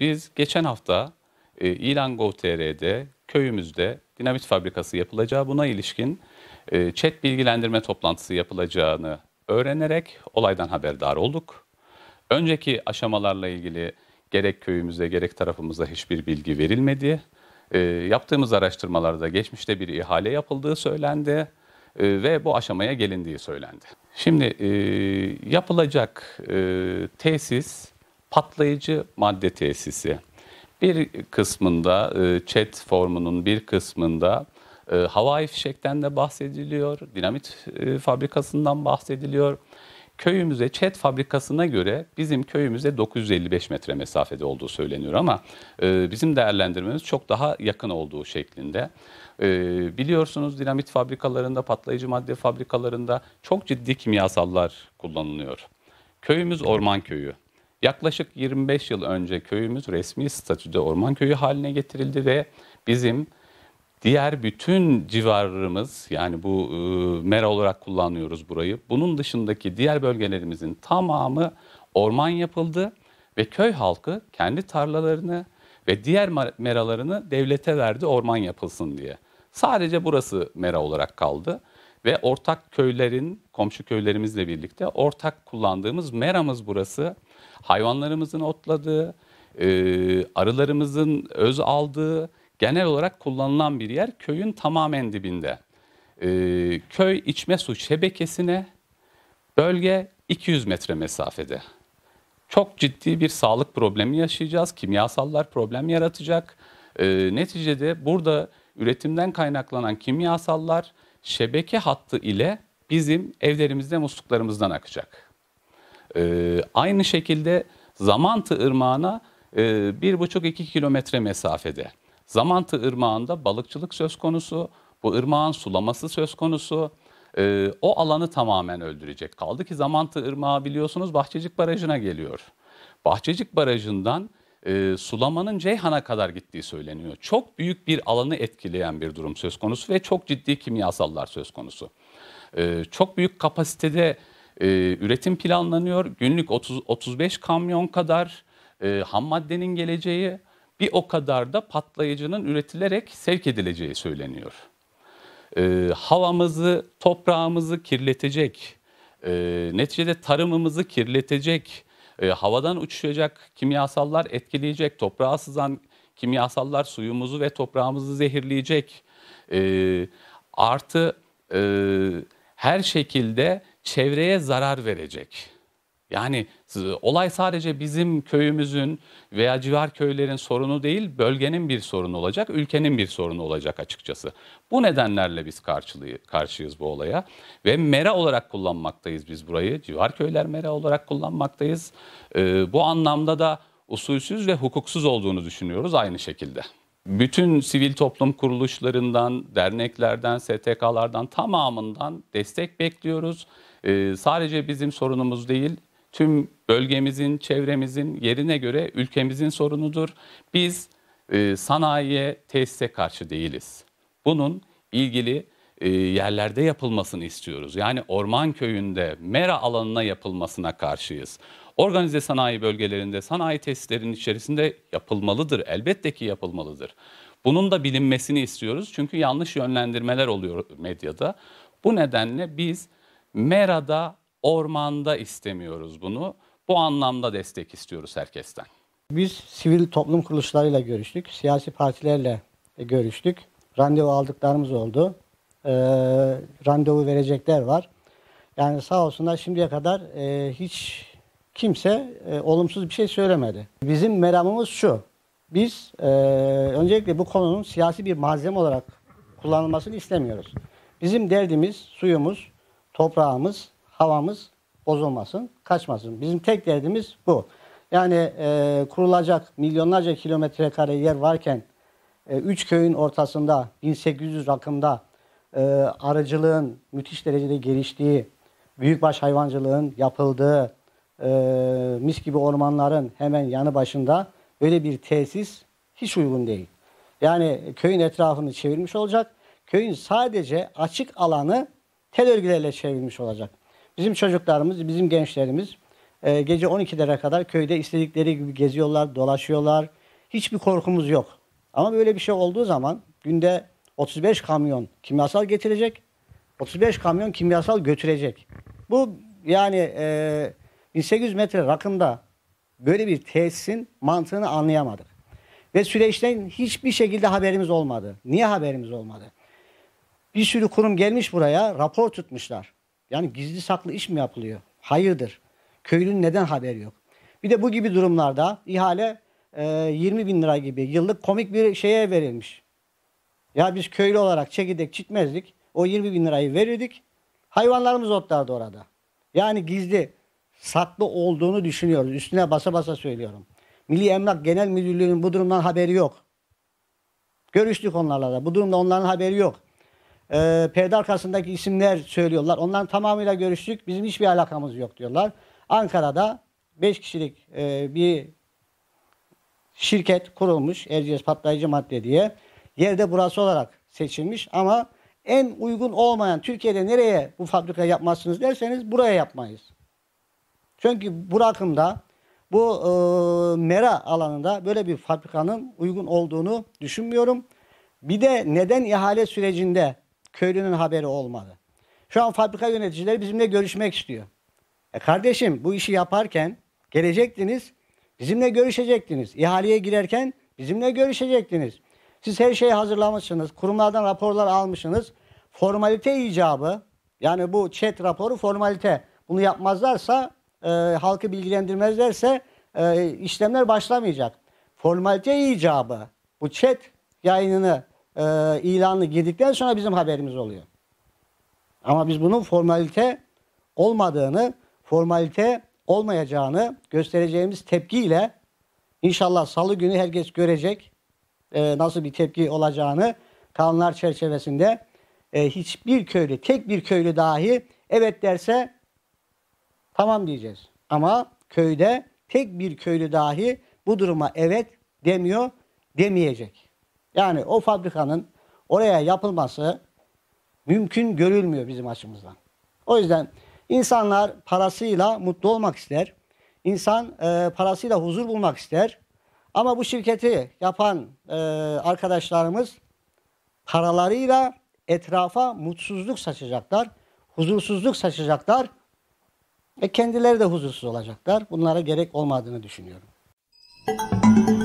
Biz geçen hafta e, İlan Gov.tr'de köyümüzde dinamit fabrikası yapılacağı buna ilişkin e, chat bilgilendirme toplantısı yapılacağını öğrenerek olaydan haberdar olduk. Önceki aşamalarla ilgili gerek köyümüzde gerek tarafımızda hiçbir bilgi verilmedi. E, yaptığımız araştırmalarda geçmişte bir ihale yapıldığı söylendi e, ve bu aşamaya gelindiği söylendi. Şimdi e, yapılacak e, tesis patlayıcı madde tesisi. Bir kısmında e, chat formunun bir kısmında e, havai fişekten de bahsediliyor, dinamit e, fabrikasından bahsediliyor. Köyümüze, çet fabrikasına göre bizim köyümüze 955 metre mesafede olduğu söyleniyor ama e, bizim değerlendirmemiz çok daha yakın olduğu şeklinde. E, biliyorsunuz dinamit fabrikalarında, patlayıcı madde fabrikalarında çok ciddi kimyasallar kullanılıyor. Köyümüz orman köyü. Yaklaşık 25 yıl önce köyümüz resmi statüde orman köyü haline getirildi ve bizim diğer bütün civarımız yani bu e, mera olarak kullanıyoruz burayı. Bunun dışındaki diğer bölgelerimizin tamamı orman yapıldı ve köy halkı kendi tarlalarını ve diğer meralarını devlete verdi orman yapılsın diye. Sadece burası mera olarak kaldı ve ortak köylerin, komşu köylerimizle birlikte ortak kullandığımız meramız burası hayvanlarımızın otladığı, e, arılarımızın öz aldığı, genel olarak kullanılan bir yer köyün tamamen dibinde. E, köy içme su şebekesine bölge 200 metre mesafede. Çok ciddi bir sağlık problemi yaşayacağız. Kimyasallar problem yaratacak. E, neticede burada üretimden kaynaklanan kimyasallar şebeke hattı ile bizim evlerimizde musluklarımızdan akacak. E, aynı şekilde Zamantı Irmağı'na e, 1,5-2 kilometre mesafede. Zamantı Irmağı'nda balıkçılık söz konusu, bu ırmağın sulaması söz konusu. E, o alanı tamamen öldürecek. Kaldı ki Zamantı Irmağı biliyorsunuz Bahçecik Barajı'na geliyor. Bahçecik Barajı'ndan e, sulamanın Ceyhan'a kadar gittiği söyleniyor. Çok büyük bir alanı etkileyen bir durum söz konusu ve çok ciddi kimyasallar söz konusu. E, çok büyük kapasitede e, üretim planlanıyor. Günlük 30 35 kamyon kadar e, ham maddenin geleceği, bir o kadar da patlayıcının üretilerek sevk edileceği söyleniyor. E, havamızı, toprağımızı kirletecek, e, neticede tarımımızı kirletecek, e, havadan uçuşacak kimyasallar etkileyecek, toprağa sızan kimyasallar suyumuzu ve toprağımızı zehirleyecek. E, artı e, her şekilde çevreye zarar verecek. Yani olay sadece bizim köyümüzün veya civar köylerin sorunu değil, bölgenin bir sorunu olacak, ülkenin bir sorunu olacak açıkçası. Bu nedenlerle biz karşılığı, karşıyız bu olaya ve mera olarak kullanmaktayız biz burayı. Civar köyler mera olarak kullanmaktayız. Ee, bu anlamda da usulsüz ve hukuksuz olduğunu düşünüyoruz aynı şekilde. Bütün sivil toplum kuruluşlarından, derneklerden, STK'lardan tamamından destek bekliyoruz e, sadece bizim sorunumuz değil, tüm bölgemizin, çevremizin yerine göre ülkemizin sorunudur. Biz e, sanayiye, tesise karşı değiliz. Bunun ilgili e, yerlerde yapılmasını istiyoruz. Yani Orman Köyü'nde, Mera alanına yapılmasına karşıyız. Organize sanayi bölgelerinde, sanayi tesislerinin içerisinde yapılmalıdır. Elbette ki yapılmalıdır. Bunun da bilinmesini istiyoruz. Çünkü yanlış yönlendirmeler oluyor medyada. Bu nedenle biz Merada, ormanda istemiyoruz bunu. Bu anlamda destek istiyoruz herkesten. Biz sivil toplum kuruluşlarıyla görüştük, siyasi partilerle görüştük. Randevu aldıklarımız oldu. Ee, randevu verecekler var. Yani sağ olsunlar şimdiye kadar e, hiç kimse e, olumsuz bir şey söylemedi. Bizim meramımız şu. Biz e, öncelikle bu konunun siyasi bir malzeme olarak kullanılmasını istemiyoruz. Bizim derdimiz suyumuz, toprağımız, havamız bozulmasın, kaçmasın. Bizim tek derdimiz bu. Yani e, kurulacak milyonlarca kilometre kare yer varken e, üç köyün ortasında 1800 rakımda e, arıcılığın müthiş derecede geliştiği, büyükbaş hayvancılığın yapıldığı, e, mis gibi ormanların hemen yanı başında böyle bir tesis hiç uygun değil. Yani köyün etrafını çevirmiş olacak. Köyün sadece açık alanı tel örgülerle çevrilmiş olacak. Bizim çocuklarımız, bizim gençlerimiz e, gece 12'lere kadar köyde istedikleri gibi geziyorlar, dolaşıyorlar. Hiçbir korkumuz yok. Ama böyle bir şey olduğu zaman günde 35 kamyon kimyasal getirecek, 35 kamyon kimyasal götürecek. Bu yani e, 1800 metre rakımda böyle bir tesisin mantığını anlayamadık. Ve süreçten hiçbir şekilde haberimiz olmadı. Niye haberimiz olmadı? Bir sürü kurum gelmiş buraya rapor tutmuşlar. Yani gizli saklı iş mi yapılıyor? Hayırdır. Köylünün neden haberi yok? Bir de bu gibi durumlarda ihale e, 20 bin lira gibi yıllık komik bir şeye verilmiş. Ya biz köylü olarak çekidek çitmezdik. O 20 bin lirayı verirdik. Hayvanlarımız otlardı orada. Yani gizli saklı olduğunu düşünüyoruz. Üstüne basa basa söylüyorum. Milli Emlak Genel Müdürlüğü'nün bu durumdan haberi yok. Görüştük onlarla da. Bu durumda onların haberi yok e, perde arkasındaki isimler söylüyorlar. Onların tamamıyla görüştük. Bizim hiçbir alakamız yok diyorlar. Ankara'da 5 kişilik e, bir şirket kurulmuş. Erciyes Patlayıcı Madde diye. Yerde burası olarak seçilmiş ama en uygun olmayan Türkiye'de nereye bu fabrika yapmazsınız derseniz buraya yapmayız. Çünkü Burak'ımda bu e, Mera alanında böyle bir fabrikanın uygun olduğunu düşünmüyorum. Bir de neden ihale sürecinde köylünün haberi olmadı. Şu an fabrika yöneticileri bizimle görüşmek istiyor. E kardeşim bu işi yaparken gelecektiniz, bizimle görüşecektiniz. İhaleye girerken bizimle görüşecektiniz. Siz her şeyi hazırlamışsınız, kurumlardan raporlar almışsınız. Formalite icabı, yani bu chat raporu formalite. Bunu yapmazlarsa, e, halkı bilgilendirmezlerse e, işlemler başlamayacak. Formalite icabı, bu chat yayınını e, ilanı girdikten sonra bizim haberimiz oluyor. Ama biz bunun formalite olmadığını, formalite olmayacağını göstereceğimiz tepkiyle inşallah salı günü herkes görecek e, nasıl bir tepki olacağını kanunlar çerçevesinde e, hiçbir köylü, tek bir köylü dahi evet derse tamam diyeceğiz. Ama köyde tek bir köylü dahi bu duruma evet demiyor, demeyecek. Yani o fabrikanın oraya yapılması mümkün görülmüyor bizim açımızdan. O yüzden insanlar parasıyla mutlu olmak ister. İnsan e, parasıyla huzur bulmak ister. Ama bu şirketi yapan e, arkadaşlarımız paralarıyla etrafa mutsuzluk saçacaklar, huzursuzluk saçacaklar. ve kendileri de huzursuz olacaklar. Bunlara gerek olmadığını düşünüyorum. Müzik